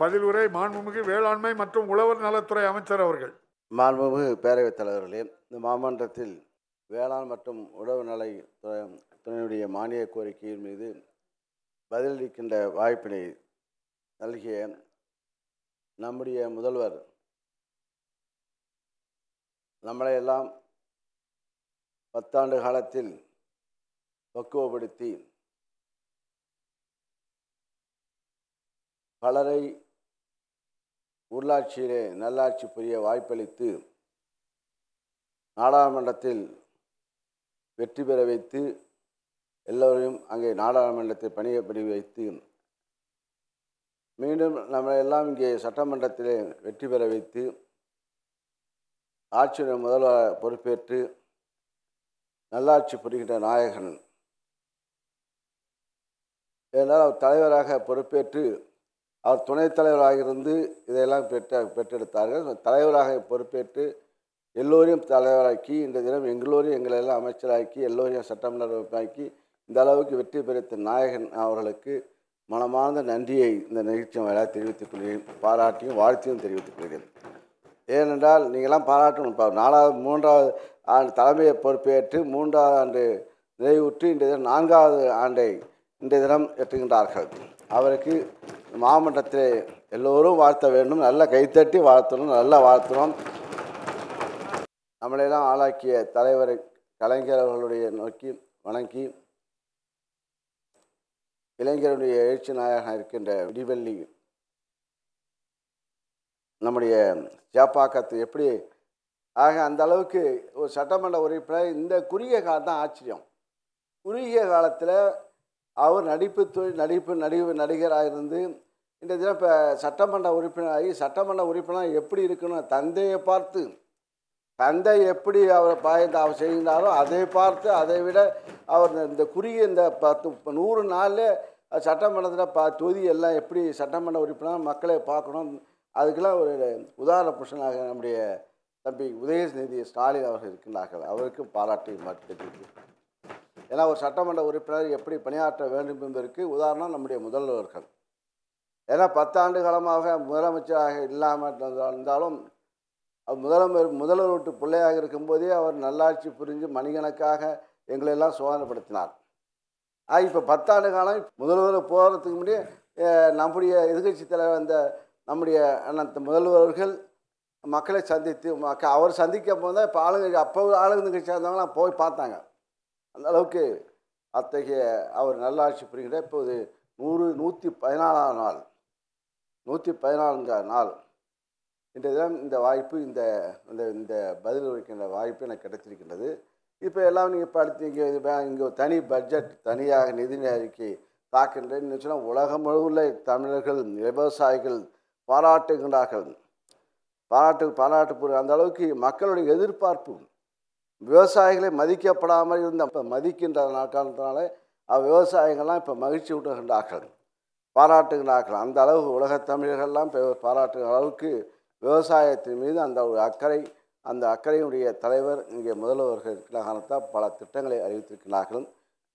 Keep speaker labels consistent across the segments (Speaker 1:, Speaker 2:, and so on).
Speaker 1: பதிலுரை மாண்புமிகு வேளாண்மை மற்றும் உழவர் நலத்துறை அமைச்சர் அவர்கள் மாண்புமிகு பேரவைத் தலைவர்களே இந்த மாமன்றத்தில் வேளாண் மற்றும் உழவு நலை துணையுடைய மானிய கோரிக்கையின் மீது பதிலளிக்கின்ற வாய்ப்பினை நல்கிய நம்முடைய முதல்வர் நம்மளையெல்லாம் பத்தாண்டு காலத்தில் பக்குவப்படுத்தி பலரை உள்ளாட்சியிலே நல்லாட்சி புரிய வாய்ப்பளித்து நாடாளுமன்றத்தில் வெற்றி பெற வைத்து எல்லோரையும் அங்கே நாடாளுமன்றத்தில் பணியப்படி வைத்து மீண்டும் நம்ம எல்லாம் இங்கே சட்டமன்றத்திலே வெற்றி பெற வைத்து ஆட்சியுடைய முதல்வர் பொறுப்பேற்று நல்லாட்சி புரிகின்ற நாயகன் ஏனால் அவர் தலைவராக பொறுப்பேற்று அவர் துணைத் தலைவராக இருந்து இதையெல்லாம் பெற்ற பெற்றெடுத்தார்கள் தலைவராக பொறுப்பேற்று எல்லோரையும் தலைவராக்கி இந்த தினம் எங்களோரையும் எங்களை எல்லாம் அமைச்சராக்கி எல்லோரையும் சட்டமன்ற இந்த அளவுக்கு வெற்றி பெறுத்த நாயகன் அவர்களுக்கு மனமார்ந்த நன்றியை இந்த நிகழ்ச்சி வாயிலாக தெரிவித்துக் கொள்கிறேன் பாராட்டியும் வாழ்த்தியும் தெரிவித்துக் கொள்கிறேன் ஏனென்றால் நீங்களாம் பாராட்டணும் இப்போ நாலாவது மூன்றாவது ஆண்டு தலைமையை பொறுப்பேற்று மூன்றாவது ஆண்டு நிறைவுற்று இன்றைய நான்காவது ஆண்டை இந்த தினம் எட்டுகின்றார்கள் அவருக்கு மாமன்றத்தில் எல்லோரும் வாழ்த்த வேண்டும் நல்ல கைத்தட்டி வாழ்த்தணும் நல்லா வாழ்த்தணும் நம்மளையெல்லாம் ஆளாக்கிய தலைவர் கலைஞரவர்களுடைய நோக்கி வணங்கி இளைஞருடைய எழுச்சி நாயகனாக இருக்கின்ற விடிவெள்ளி நம்முடைய சேப்பாக்கத்தை எப்படி ஆக அந்த அளவுக்கு ஒரு சட்டமன்ற உறுப்பினர் இந்த குறுகிய காலம் தான் ஆச்சரியம் குறுகிய காலத்தில் அவர் நடிப்பு தொழில் நடிப்பு நடிகை நடிகராக இருந்து இந்த தினம் இப்போ சட்டமன்ற உறுப்பினராகி சட்டமன்ற உறுப்பினர் எப்படி இருக்கணும் தந்தையை பார்த்து தந்தை எப்படி அவரை பாய்ந்து அவர் செய்கிறாரோ அதை பார்த்து அதை விட அவர் இந்த குறுகிய இந்த பத்து நூறு நாளில் சட்டமன்றத்தில் பா தொகுதி எல்லாம் எப்படி சட்டமன்ற உறுப்பினர் மக்களை பார்க்கணும் அதுக்கெல்லாம் ஒரு உதாரண புருஷனாக நம்முடைய தம்பி உதயநிதி ஸ்டாலின் அவர்கள் இருக்கின்றார்கள் அவருக்கு பாராட்டி தெரிவிக்கிறேன் ஏன்னா ஒரு சட்டமன்ற உறுப்பினர் எப்படி பணியாற்ற வேண்டும் என்பதற்கு உதாரணம் நம்முடைய முதல்வர்கள் ஏன்னா பத்தாண்டு காலமாக முதலமைச்சராக இல்லாமல் இருந்தாலும் முதலமை முதல்வர் விட்டு பிள்ளையாக இருக்கும்போதே அவர் நல்லாட்சி புரிஞ்சு மணிகணக்காக எங்களெல்லாம் சோதனைப்படுத்தினார் ஆனால் இப்போ பத்தாண்டு காலம் முதல்வர் போகிறதுக்கு முன்னே நம்முடைய எதிர்கட்சி தலைவர் அந்த நம்முடைய முதல்வர்கள் மக்களை சந்தித்து மக்க அவர் சந்திக்க போது தான் இப்போ ஆளுங்க அப்போ ஆளுங்க கட்சியாக இருந்தவங்களாம் போய் பார்த்தாங்க அந்த அளவுக்கு அத்தகைய அவர் நல்லாட்சி புரிகிற இப்போது நூறு நூற்றி பதினாலாம் நாள் நூற்றி பதினான்கு நாள் இன்றைய தினம் இந்த வாய்ப்பு இந்த இந்த இந்த பதில் வைக்கின்ற வாய்ப்பு எனக்கு கிடைத்திருக்கின்றது இப்போ எல்லாம் நீங்கள் படுத்து இங்கே இங்கே தனி பட்ஜெட் தனியாக நிதி அறிக்கை தாக்கின்றேன்னு சொன்னால் உலகம் முழுவதுள்ள தமிழர்கள் விவசாயிகள் பாராட்டுகின்றார்கள் பாராட்டு பாராட்டு அந்த அளவுக்கு மக்களுடைய எதிர்பார்ப்பு விவசாயிகளை மதிக்கப்படாமல் இருந்த அப்போ மதிக்கின்ற அவ் விவசாயிகள்லாம் இப்போ மகிழ்ச்சி விட்டுகின்றார்கள் பாராட்டுகின்றார்கள் அந்த அளவு உலகத் தமிழர்கள்லாம் இப்போ பாராட்டுகிற அளவுக்கு விவசாயத்தின் மீது அந்த ஒரு அக்கறை அந்த அக்கறையினுடைய தலைவர் இங்கே முதல்வர்கள் இருக்கிற காரணத்தால் பல திட்டங்களை அறிவித்திருக்கிறார்கள்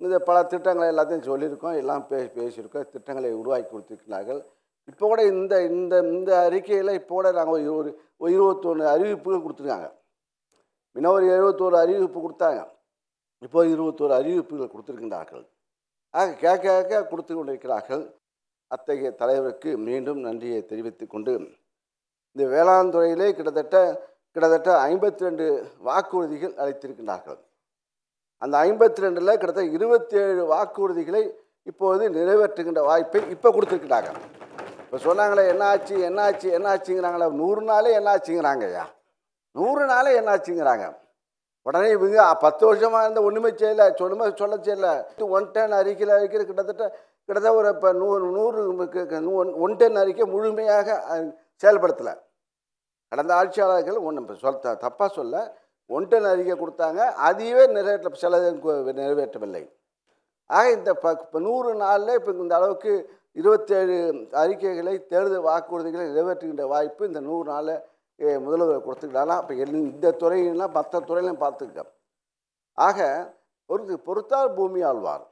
Speaker 1: இந்த பல திட்டங்களை எல்லாத்தையும் சொல்லியிருக்கோம் எல்லாம் பேசி பேசியிருக்கோம் திட்டங்களை உருவாக்கி கொடுத்துருக்கிறார்கள் இப்போ கூட இந்த இந்த இந்த அறிக்கையில் இப்போ கூட நாங்கள் ஒரு இருபத்தொன்று அறிவிப்புகள் கொடுத்துருக்காங்க முன்ன ஒரு எழுபத்தோரு அறிவிப்பு கொடுத்தாங்க இப்போ இருபத்தோரு அறிவிப்புகள் கொடுத்துருக்கின்றார்கள் ஆக கேட்க கொடுத்து கொண்டிருக்கிறார்கள் அத்தகைய தலைவருக்கு மீண்டும் நன்றியை தெரிவித்து கொண்டு இந்த வேளாண் துறையிலே கிட்டத்தட்ட கிட்டத்தட்ட ஐம்பத்தி ரெண்டு வாக்குறுதிகள் அளித்திருக்கின்றார்கள் அந்த ஐம்பத்தி ரெண்டில் கிட்டத்தட்ட இருபத்தி ஏழு வாக்குறுதிகளை இப்போது நிறைவேற்றுகின்ற வாய்ப்பை இப்போ கொடுத்துருக்கின்றாங்க இப்போ சொன்னாங்களே என்னாச்சு என்னாச்சு என்னாச்சுங்கிறாங்களே நூறு நாளே என்னாச்சுங்கிறாங்கய்யா ஐயா நூறு நாளே என்னாச்சுங்கிறாங்க உடனே இவங்க பத்து வருஷமாக இருந்த ஒன்றுமே செய்யலை சொல்லுமே சொல்ல செய்யலை ஒன் டென் அறிக்கையில் அறிக்கிற கிட்டத்தட்ட கிட்டத்தட்ட ஒரு இப்போ நூறு நூறு ஒன் டென் அறிக்கை முழுமையாக செயல்படுத்தலை கடந்த ஆட்சியாளர்கள் ஒன்று இப்போ சொல் தப்பாக சொல்ல ஒன் டென் அறிக்கை கொடுத்தாங்க அதையே நிறைவேற்ற சில நிறைவேற்றவில்லை ஆக இந்த ப இப்போ நூறு நாளில் இப்போ இந்த அளவுக்கு இருபத்தேழு அறிக்கைகளை தேர்தல் வாக்குறுதிகளை நிறைவேற்றுகின்ற வாய்ப்பு இந்த நூறு நாளில் முதல்வர் கொடுத்துக்கிட்டாலும் அப்போ இந்த துறையெல்லாம் மற்ற துறையிலையும் பார்த்துக்க ஆக ஒரு பொறுத்தால் பூமி ஆழ்வார்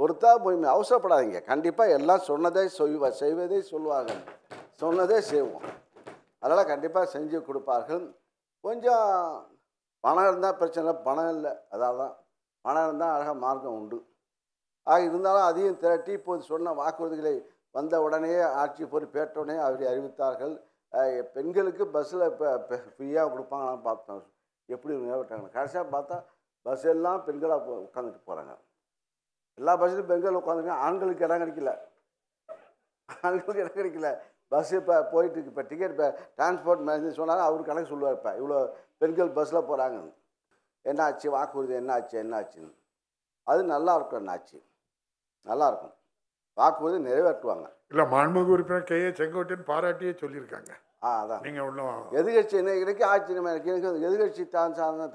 Speaker 1: பொறுத்தால் பூமி அவசரப்படாதீங்க கண்டிப்பாக எல்லாம் சொன்னதே செய்வ செய்வதே சொல்லுவாங்க சொன்னதே செய்வோம் அதனால் கண்டிப்பாக செஞ்சு கொடுப்பார்கள் கொஞ்சம் பணம் இருந்தால் பிரச்சனை இல்லை பணம் இல்லை அதால் தான் பணம் இருந்தால் அழகாக மார்க்கம் உண்டு ஆக இருந்தாலும் அதையும் திரட்டி இப்போது சொன்ன வாக்குறுதிகளை வந்த உடனே ஆட்சி பொறுப்பேற்ற உடனே அவரை அறிவித்தார்கள் பெண்களுக்கு பஸ்ஸில் இப்போ ஃப்ரீயாக கொடுப்பாங்களான்னு பார்த்தோம் எப்படி விட்டாங்க கடைசியாக பார்த்தா பஸ் எல்லாம் பெண்களாக உட்காந்துட்டு போகிறாங்க எல்லா பஸ்ஸிலும் பெண்கள் உட்காந்துருங்க ஆண்களுக்கு இடம் கிடைக்கல ஆண்களுக்கு இடம் கிடைக்கல பஸ் இப்போ போயிட்டு இருக்கு இப்போ டிக்கெட் இப்போ டிரான்ஸ்போர்ட் மேனேஜர் சொன்னாலும் அவர் கணக்கு சொல்லுவார் இப்போ இவ்வளோ பெண்கள் பஸ்ஸில் போகிறாங்க என்ன ஆச்சு வாக்குறுதி என்ன ஆச்சு என்ன ஆச்சுன்னு அது இருக்கும் என்ன ஆச்சு நல்லாயிருக்கும் வாக்குறுதி நிறைவேற்றுவாங்க இல்லை மாண்புமிகு உறுப்பினர் கே செங்கோட்டையன் பாராட்டியே சொல்லியிருக்காங்க ஆ அதான் நீங்கள் ஒன்றும் எதிர்கட்சி இன்னைக்கு ஆச்சரியமாக இருக்கு எனக்கு எதிர்கட்சி தான் சார்ந்த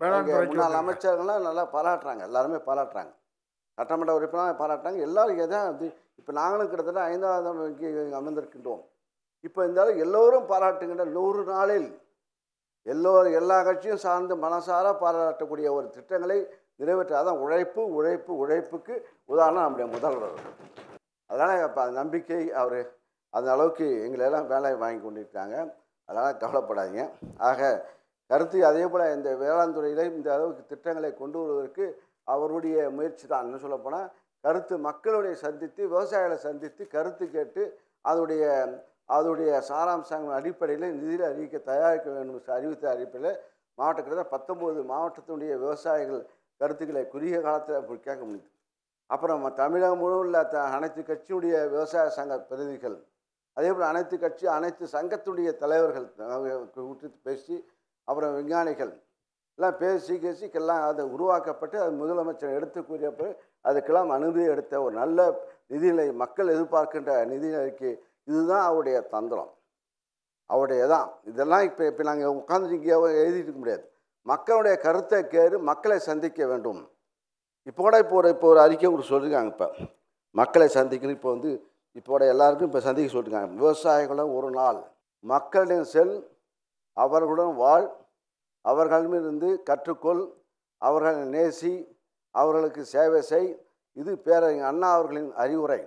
Speaker 1: முன்னாள் அமைச்சர்கள்லாம் நல்லா பாராட்டுறாங்க எல்லாருமே பாராட்டுறாங்க சட்டமன்ற உறுப்பினராக பாராட்டுறாங்க எல்லாரும் எதான் வந்து இப்போ நாங்களும் கிட்டத்தட்ட ஐந்தாவது அமைந்திருக்கின்றோம் இப்போ இருந்தாலும் எல்லோரும் பாராட்டுகின்ற நூறு நாளில் எல்லோரும் எல்லா கட்சியும் சார்ந்து மனசார பாராட்டக்கூடிய ஒரு திட்டங்களை நிறைவேற்ற அதான் உழைப்பு உழைப்பு உழைப்புக்கு உதாரணம் நம்முடைய முதல்வர் அதனால் இப்போ அந்த நம்பிக்கை அவர் அந்த அளவுக்கு எங்களெல்லாம் வேலை வாங்கி கொண்டிருக்காங்க அதனால் கவலைப்படாதீங்க ஆக கருத்து அதே போல் இந்த வேளாண் துறையிலையும் இந்த அளவுக்கு திட்டங்களை கொண்டு வருவதற்கு அவருடைய முயற்சி தான் என்ன சொல்லப்போனால் கருத்து மக்களுடைய சந்தித்து விவசாயிகளை சந்தித்து கருத்து கேட்டு அதோடைய அதோடைய சாராம்சங்கள் அடிப்படையில் நிதியில் அறிவிக்க தயாரிக்க வேண்டும் அறிவித்த அடிப்படையில் மாவட்டத்தில் பத்தொம்போது மாவட்டத்தினுடைய விவசாயிகள் கருத்துக்களை குறுகிய காலத்தில் கேட்க முடியுது அப்புறம் தமிழகம் முழுவதும் உள்ள த அனைத்து கட்சியுடைய விவசாய சங்க பிரதிநிதிகள் அதே போல் அனைத்து கட்சி அனைத்து சங்கத்துடைய தலைவர்கள் கூட்டி பேசி அப்புறம் விஞ்ஞானிகள் எல்லாம் பேசி பேசி எல்லாம் அது உருவாக்கப்பட்டு அது முதலமைச்சர் எடுத்து கூறிய பிறகு அதுக்கெல்லாம் அனுமதி எடுத்த ஒரு நல்ல நிதிநிலை மக்கள் எதிர்பார்க்கின்ற நிதிநிலைக்கு இதுதான் அவருடைய தந்திரம் அவருடைய தான் இதெல்லாம் இப்போ இப்போ நாங்கள் உட்காந்து இங்கே எழுதிட்டு முடியாது மக்களுடைய கருத்தை கேறு மக்களை சந்திக்க வேண்டும் இப்போ கூட இப்போ ஒரு இப்போ ஒரு அறிக்கை ஒரு சொல்லியிருக்காங்க இப்போ மக்களை சந்திக்கணும் இப்போ வந்து இப்போ கூட எல்லாருக்கும் இப்போ சந்திக்க சொல்லியிருக்காங்க விவசாயிகளும் ஒரு நாள் மக்களின் செல் அவர்களுடன் வாழ் அவர்களிருந்து கற்றுக்கொள் அவர்களை நேசி அவர்களுக்கு சேவை செய் இது பேரறிஞர் அண்ணா அவர்களின் அறிவுரை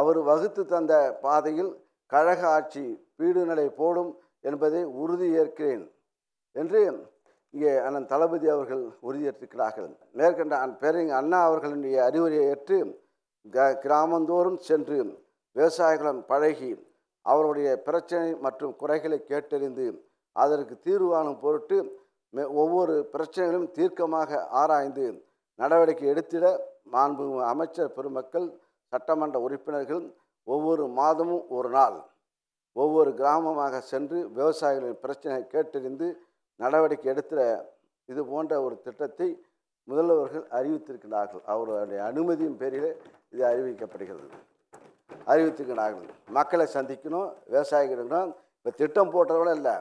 Speaker 1: அவர் வகுத்து தந்த பாதையில் கழக ஆட்சி பீடுநிலை போடும் என்பதை உறுதி ஏற்கிறேன் என்று இங்கே அண்ணன் தளபதி அவர்கள் உறுதியேற்றிருக்கிறார்கள் மேற்கண்ட அன் பேரறிஞர் அண்ணா அவர்களுடைய அறிவுரையை ஏற்று க கிராமந்தோறும் சென்று விவசாயிகளும் பழகி அவருடைய பிரச்சனை மற்றும் குறைகளை கேட்டறிந்து அதற்கு தீர்வானும் பொருட்டு ஒவ்வொரு பிரச்சனைகளும் தீர்க்கமாக ஆராய்ந்து நடவடிக்கை எடுத்திட மாண்பு அமைச்சர் பெருமக்கள் சட்டமன்ற உறுப்பினர்கள் ஒவ்வொரு மாதமும் ஒரு நாள் ஒவ்வொரு கிராமமாக சென்று விவசாயிகளின் பிரச்சனையை கேட்டறிந்து நடவடிக்கை எடுத்த இது போன்ற ஒரு திட்டத்தை முதல்வர்கள் அறிவித்திருக்கிறார்கள் அவர்களுடைய அனுமதியின் பேரில் இது அறிவிக்கப்படுகிறது அறிவித்திருக்கிறார்கள் மக்களை சந்திக்கணும் விவசாயிகளும் இப்போ திட்டம் போட்டதோட இல்லை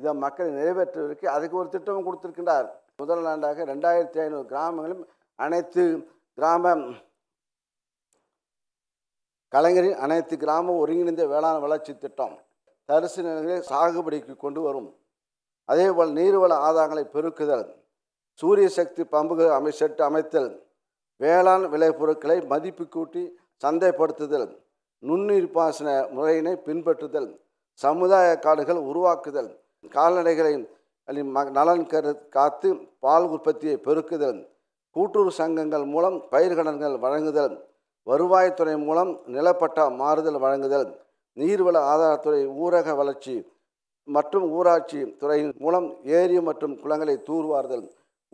Speaker 1: இதை மக்களை நிறைவேற்றுவதற்கு அதுக்கு ஒரு திட்டமும் கொடுத்துருக்கின்றார் முதல் ஆண்டாக ரெண்டாயிரத்தி ஐநூறு கிராமங்களும் அனைத்து கிராம கலைஞரின் அனைத்து கிராமம் ஒருங்கிணைந்த வேளாண் வளர்ச்சி திட்டம் தரிசு நிலங்களை சாகுபடிக்கு கொண்டு வரும் அதேபோல் நீர்வள ஆதாரங்களை பெருக்குதல் சூரிய சக்தி பம்புகள் அமை செட்டு அமைத்தல் வேளாண் விளைபொருட்களை மதிப்பு கூட்டி சந்தைப்படுத்துதல் நுண்ணீர் பாசன முறையினை பின்பற்றுதல் சமுதாய காடுகள் உருவாக்குதல் கால்நடைகளை நலன் கரு காத்து பால் உற்பத்தியை பெருக்குதல் கூட்டுறவு சங்கங்கள் மூலம் பயிர்கடன்கள் வழங்குதல் வருவாய்த்துறை மூலம் நிலப்பட்டா மாறுதல் வழங்குதல் நீர்வள ஆதாரத்துறை ஊரக வளர்ச்சி மற்றும் ஊராட்சி துறையின் மூலம் ஏரி மற்றும் குளங்களை தூர்வாறுதல்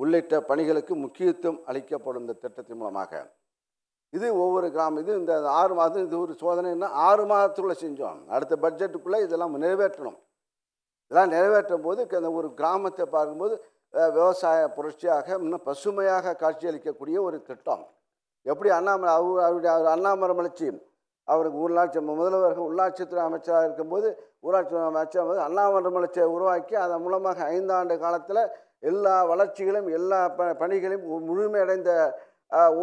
Speaker 1: உள்ளிட்ட பணிகளுக்கு முக்கியத்துவம் அளிக்கப்படும் இந்த திட்டத்தின் மூலமாக இது ஒவ்வொரு கிராமம் இது இந்த ஆறு மாதம் இது ஒரு சோதனைன்னா ஆறு மாதத்துக்குள்ளே செஞ்சோம் அடுத்த பட்ஜெட்டுக்குள்ளே இதெல்லாம் நிறைவேற்றணும் இதெல்லாம் நிறைவேற்றும் போது அந்த ஒரு கிராமத்தை பார்க்கும்போது விவசாய புரட்சியாக இன்னும் பசுமையாக காட்சியளிக்கக்கூடிய ஒரு திட்டம் எப்படி அண்ணாமலை அவருடைய அண்ணாமலை மலர்ச்சி அவருக்கு உள்ளாட்சி முதல்வர்கள் உள்ளாட்சித்துறை அமைச்சராக இருக்கும்போது ஊராட்சி அமைச்சர் போது அண்ணாமன்றமலத்தை உருவாக்கி அதன் மூலமாக ஐந்தாண்டு காலத்தில் எல்லா வளர்ச்சிகளும் எல்லா ப பணிகளையும் முழுமையடைந்த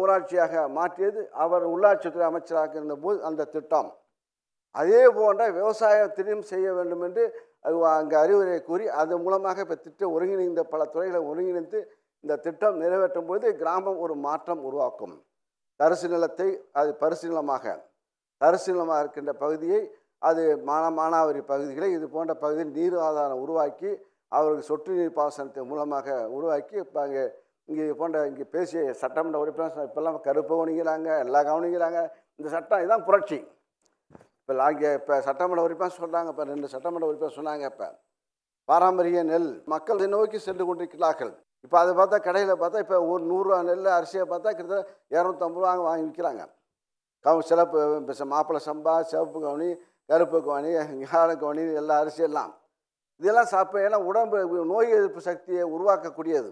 Speaker 1: ஊராட்சியாக மாற்றியது அவர் உள்ளாட்சித்துறை அமைச்சராக இருந்தபோது அந்த திட்டம் அதே போன்ற விவசாயத்திலையும் செய்ய வேண்டும் என்று அங்கே அறிவுரை கூறி அதன் மூலமாக இப்போ திட்டம் ஒருங்கிணைந்த பல துறைகளை ஒருங்கிணைந்து இந்த திட்டம் நிறைவேற்றும் போது கிராமம் ஒரு மாற்றம் உருவாக்கும் தரிசு நிலத்தை அது பரிசு நிலமாக தரிசனமாக இருக்கின்ற பகுதியை அது மானா மானாவரி பகுதிகளை இது போன்ற பகுதியில் நீர் ஆதாரம் உருவாக்கி அவர்களுக்கு சொட்டு நீர் பாசனத்தின் மூலமாக உருவாக்கி இப்போ அங்கே இங்கே போன்ற இங்கே பேசிய சட்டமன்ற உறுப்பினர் இப்போல்லாம் கருப்பு கவனிக்கிறாங்க எல்லா கவனிக்கிறாங்க இந்த சட்டம் இதுதான் புரட்சி இப்போ அங்கே இப்போ சட்டமன்ற உறுப்பினர் சொன்னாங்க இப்போ ரெண்டு சட்டமன்ற உறுப்பினர் சொன்னாங்க இப்போ பாரம்பரிய நெல் மக்கள் நோக்கி சென்று கொண்டிருக்கிறார்கள் இப்போ அதை பார்த்தா கடையில் பார்த்தா இப்போ ஒரு நூறுரூவா நெல் அரிசியை பார்த்தா கிட்டத்தட்ட இரநூத்தம்பது ரூபா வாங்கி விற்கிறாங்க கவு சிறப்பு இப்போ மாப்பிள்ளை சம்பா சிவப்பு கவனி கருப்பு கவனி ஞான கவனி எல்லா அரிசியெல்லாம் இதெல்லாம் சாப்பிட உடம்பு நோய் எதிர்ப்பு சக்தியை உருவாக்கக்கூடியது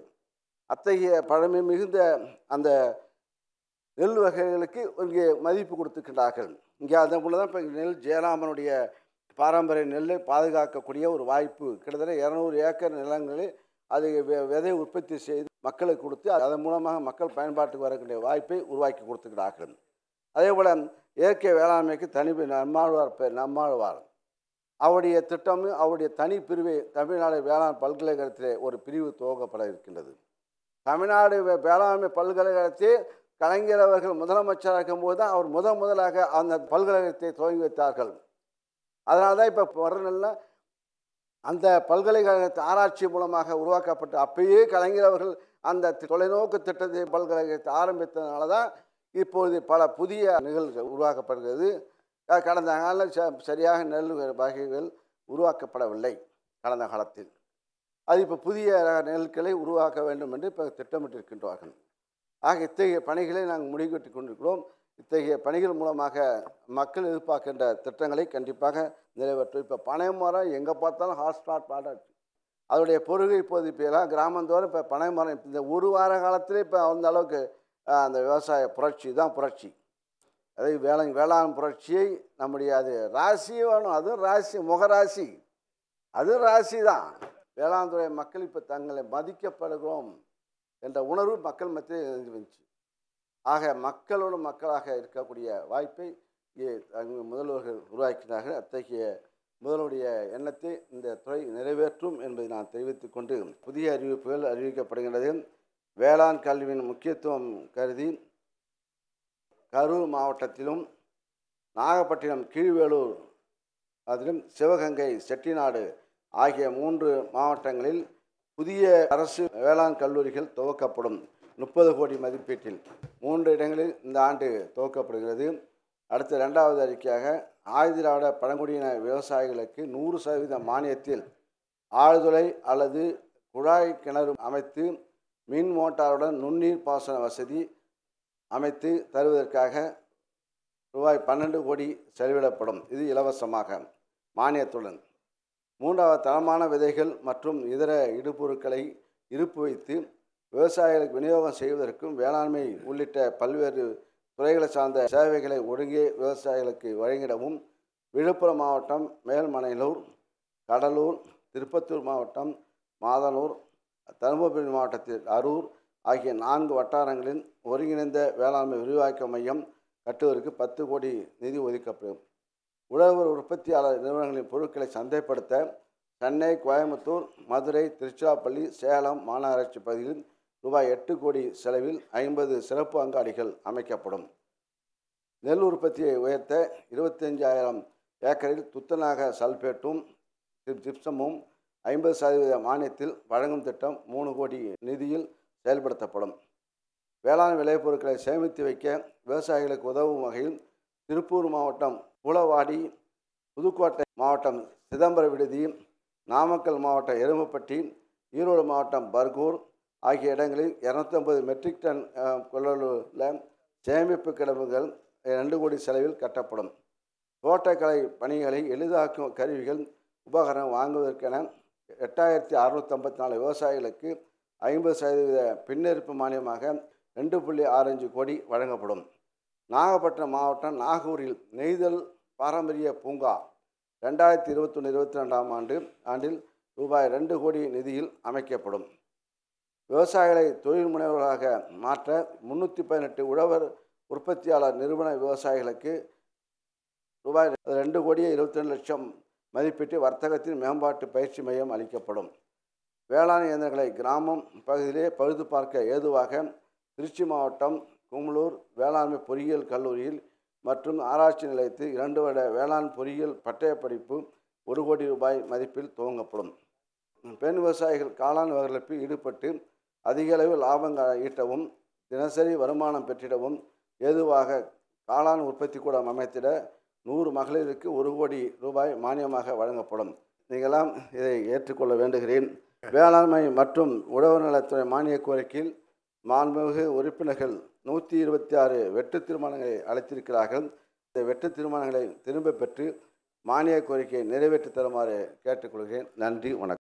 Speaker 1: அத்தகைய பழமை மிகுந்த அந்த நெல் வகைகளுக்கு இங்கே மதிப்பு கொடுத்துக்கின்றார்கள் இங்கே அதன் கூட தான் இப்போ நெல் ஜெயராமனுடைய பாரம்பரிய நெல்லை பாதுகாக்கக்கூடிய ஒரு வாய்ப்பு கிட்டத்தட்ட இரநூறு ஏக்கர் நிலங்களில் அதை விதை உற்பத்தி செய்து மக்களுக்கு கொடுத்து அதன் மூலமாக மக்கள் பயன்பாட்டுக்கு வரக்கூடிய வாய்ப்பை உருவாக்கி கொடுத்துக்கிறார்கள் அதே போல் இயற்கை வேளாண்மைக்கு தனி நம்மாழ்வார் பேர் நம்மாழ்வார் அவருடைய திட்டமும் அவருடைய தனி பிரிவை தமிழ்நாடு வேளாண் பல்கலைக்கழகத்திலே ஒரு பிரிவு துவக்கப்பட இருக்கின்றது தமிழ்நாடு வேளாண்மை பல்கலைக்கழகத்தை கலைஞர் அவர்கள் முதலமைச்சராக இருக்கும்போது தான் அவர் முதன் முதலாக அந்த பல்கலைக்கழகத்தை துவங்கி வைத்தார்கள் அதனால தான் இப்போ வரல அந்த பல்கலைக்கழகத்தை ஆராய்ச்சி மூலமாக உருவாக்கப்பட்ட அப்பயே கலைஞர் அவர்கள் அந்த தொலைநோக்கு திட்டத்தை பல்கலைக்கழகத்தை ஆரம்பித்ததுனால தான் இப்பொழுது பல புதிய நிகழ்வுகள் உருவாக்கப்படுகிறது கடந்த கால சரியாக நெல் வகைகள் உருவாக்கப்படவில்லை கடந்த காலத்தில் அது இப்போ புதிய நெல்களை உருவாக்க வேண்டும் என்று இப்போ திட்டமிட்டிருக்கின்றார்கள் ஆக இத்தகைய பணிகளை நாங்கள் முடிவெட்டு கொண்டிருக்கிறோம் இத்தகைய பணிகள் மூலமாக மக்கள் எதிர்பார்க்கின்ற திட்டங்களை கண்டிப்பாக நிறைவேற்றும் இப்போ பனை மரம் எங்கே பார்த்தாலும் ஹாட்ஸ்பாட் பாடாச்சு அதோடைய பொருகை இப்போது இப்போ எல்லாம் கிராமந்தோறும் இப்போ பனை மரம் இந்த ஒரு வார காலத்திலே இப்போ அந்த அளவுக்கு அந்த விவசாய புரட்சி தான் புரட்சி அதே வேளாண் வேளாண் புரட்சியை நம்முடைய அது ராசி வேணும் அதுவும் ராசி முகராசி அதுவும் ராசி தான் வேளாண் துறை மக்கள் இப்போ தங்களை மதிக்கப்படுகிறோம் என்ற உணர்வு மக்கள் மத்தியில் வந்துச்சு ஆக மக்களோடு மக்களாக இருக்கக்கூடிய வாய்ப்பை முதல்வர்கள் உருவாக்கினார்கள் அத்தகைய முதலுடைய எண்ணத்தை இந்த துறை நிறைவேற்றும் என்பதை நான் தெரிவித்துக் கொண்டு புதிய அறிவிப்புகள் அறிவிக்கப்படுகின்றது வேளாண் கல்வியின் முக்கியத்துவம் கருதி கரூர் மாவட்டத்திலும் நாகப்பட்டினம் கீழ்வேலூர் அதிலும் சிவகங்கை செட்டிநாடு ஆகிய மூன்று மாவட்டங்களில் புதிய அரசு வேளாண் கல்லூரிகள் துவக்கப்படும் முப்பது கோடி மதிப்பீட்டில் மூன்று இடங்களில் இந்த ஆண்டு துவக்கப்படுகிறது அடுத்த ரெண்டாவது அறிக்கையாக ஆயுதிராட பழங்குடியின விவசாயிகளுக்கு நூறு சதவீத மானியத்தில் ஆழ்துளை அல்லது குழாய் கிணறு அமைத்து மின் மோட்டாருடன் நுண்ணீர் பாசன வசதி அமைத்து தருவதற்காக ரூபாய் பன்னெண்டு கோடி செலவிடப்படும் இது இலவசமாக மானியத்துடன் மூன்றாவது தரமான விதைகள் மற்றும் இதர இடுபொருட்களை இருப்பு வைத்து விவசாயிகளுக்கு விநியோகம் செய்வதற்கும் வேளாண்மை உள்ளிட்ட பல்வேறு துறைகளை சார்ந்த சேவைகளை ஒருங்கே விவசாயிகளுக்கு வழங்கிடவும் விழுப்புரம் மாவட்டம் மேல்மனையலூர் கடலூர் திருப்பத்தூர் மாவட்டம் மாதனூர் தருமபுரி மாவட்டத்தில் அரூர் ஆகிய நான்கு வட்டாரங்களின் ஒருங்கிணைந்த வேளாண்மை விரிவாக்க மையம் கட்டுவதற்கு பத்து கோடி நிதி ஒதுக்கப்படும் உழவர் உற்பத்தியாளர் நிறுவனங்களின் பொருட்களை சந்தைப்படுத்த சென்னை கோயம்புத்தூர் மதுரை திருச்சிராப்பள்ளி சேலம் மாநகராட்சி பகுதியில் ரூபாய் எட்டு கோடி செலவில் ஐம்பது சிறப்பு அங்காடிகள் அமைக்கப்படும் நெல் உற்பத்தியை உயர்த்த இருபத்தஞ்சாயிரம் ஏக்கரில் துத்தநாக சல்பேட்டும் ஜிப்சமும் ஐம்பது சதவீத மானியத்தில் வழங்கும் திட்டம் மூணு கோடி நிதியில் செயல்படுத்தப்படும் வேளாண் விளைபொருட்களை சேமித்து வைக்க விவசாயிகளுக்கு உதவும் வகையில் திருப்பூர் மாவட்டம் உளவாடி புதுக்கோட்டை மாவட்டம் சிதம்பர விடுதி நாமக்கல் மாவட்டம் எருமப்பட்டி ஈரோடு மாவட்டம் பர்கூர் ஆகிய இடங்களில் இரநூத்தம்பது மெட்ரிக் டன் கொள்ளளவுள்ள சேமிப்பு கிடங்குகள் ரெண்டு கோடி செலவில் கட்டப்படும் தோட்டக்கலை பணிகளை எளிதாக்கும் கருவிகள் உபகரணம் வாங்குவதற்கென எட்டாயிரத்தி ஐம்பத்தி நாலு விவசாயிகளுக்கு ஐம்பது சதவீத பின்னிருப்பு மானியமாக ரெண்டு புள்ளி ஆறஞ்சு கோடி வழங்கப்படும் நாகப்பட்டினம் மாவட்டம் நாகூரில் நெய்தல் பாரம்பரிய பூங்கா ரெண்டாயிரத்தி இருபத்தொன்று இருபத்தி ரெண்டாம் ஆண்டு ஆண்டில் ரூபாய் ரெண்டு கோடி நிதியில் அமைக்கப்படும் விவசாயிகளை தொழில் முனைவர்களாக மாற்ற முந்நூற்றி பதினெட்டு உழவர் உற்பத்தியாளர் நிறுவன விவசாயிகளுக்கு ரூபாய் ரெண்டு கோடியே இருபத்தி ரெண்டு லட்சம் மதிப்பீட்டு வர்த்தகத்தின் மேம்பாட்டு பயிற்சி மையம் அளிக்கப்படும் வேளாண் இயந்திரங்களை கிராமம் பகுதியிலே பழுது பார்க்க ஏதுவாக திருச்சி மாவட்டம் குமலூர் வேளாண்மை பொறியியல் கல்லூரியில் மற்றும் ஆராய்ச்சி நிலையத்தில் இரண்டு வருட வேளாண் பொறியியல் பட்டயப் படிப்பு ஒரு கோடி ரூபாய் மதிப்பில் துவங்கப்படும் பெண் விவசாயிகள் காளான் வகர்ப்பில் ஈடுபட்டு அதிக அளவில் லாபங்கள் ஈட்டவும் தினசரி வருமானம் பெற்றிடவும் ஏதுவாக காளான் உற்பத்தி கூடம் அமைத்திட நூறு மகளிருக்கு ஒரு கோடி ரூபாய் மானியமாக வழங்கப்படும் நீங்களாம் இதை ஏற்றுக்கொள்ள வேண்டுகிறேன் வேளாண்மை மற்றும் உழவு நலத்துறை மானிய கோரிக்கையில் மாண்புமிகு உறுப்பினர்கள் நூற்றி இருபத்தி ஆறு வெட்டு தீர்மானங்களை அழைத்திருக்கிறார்கள் இந்த வெட்டு தீர்மானங்களை திரும்ப பெற்று மானிய கோரிக்கையை நிறைவேற்றி தருமாறு கேட்டுக்கொள்கிறேன் நன்றி வணக்கம்